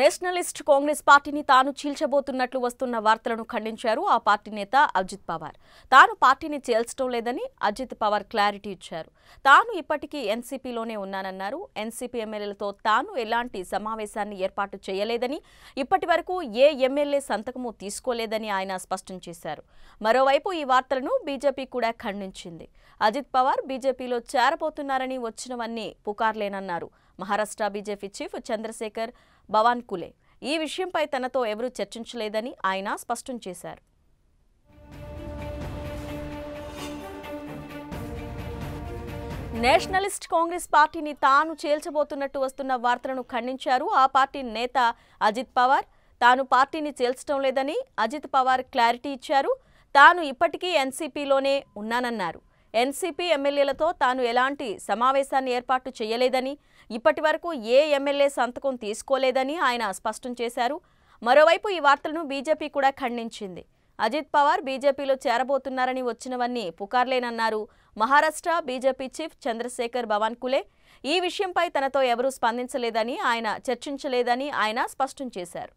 Nationalist Congress పార్టీని తాను చీల్చబోతున్నట్లు వస్తున్న వార్తలను ఖండించారు ఆ పార్టీ నేత అజిత్ పవార్ తాను పార్టీని చేల్చడం లేదని అజిత్ పవార్ క్లారిటీ ఇచ్చారు తాను ఇప్పటికీ ఎన్సీపీలోనే ఉన్నానన్నారు ఎన్సీపీ ఎమ్మెల్యేలతో తాను ఎలాంటి సమావేశాన్ని ఏర్పాటు చేయలేదని ఇప్పటి వరకు ఏ ఎమ్మెల్యే సంతకము తీసుకోలేదని ఆయన స్పష్టం చేశారు మరోవైపు ఈ వార్తలను బీజేపీ కూడా ఖండించింది అజిత్ పవార్ బీజేపీలో చేరబోతున్నారని వచ్చినవన్నీ పుకార్లేనన్నారు మహారాష్ట్ర బీజేపీ చీఫ్ చంద్రశేఖర్ భవాన్కులే ఈ విషయంపై తనతో ఎవరూ చర్చించలేదని ఆయన స్పష్టం చేశారు నేషనలిస్ట్ కాంగ్రెస్ పార్టీని తాను చేల్చబోతున్నట్టు వస్తున్న వార్తలను ఖండించారు ఆ పార్టీ నేత అజిత్ పవార్ తాను పార్టీని చేల్చడం లేదని అజిత్ పవార్ క్లారిటీ ఇచ్చారు తాను ఇప్పటికీ ఎన్సీపీలోనే ఉన్నానన్నారు ఎన్సీపీ ఎమ్మెల్యేలతో తాను ఎలాంటి సమావేశాన్ని ఏర్పాటు చేయలేదని ఇప్పటి వరకు ఏ ఎమ్మెల్యే సంతకం తీసుకోలేదని ఆయన స్పష్టం చేశారు మరోవైపు ఈ వార్తలను బీజేపీ కూడా ఖండించింది అజిత్ పవార్ బీజేపీలో చేరబోతున్నారని వచ్చినవన్నీ పుకార్లేనన్నారు మహారాష్ట్ర బీజేపీ చీఫ్ చంద్రశేఖర్ కులే ఈ విషయంపై తనతో ఎవరూ స్పందించలేదని ఆయన చర్చించలేదని ఆయన స్పష్టం చేశారు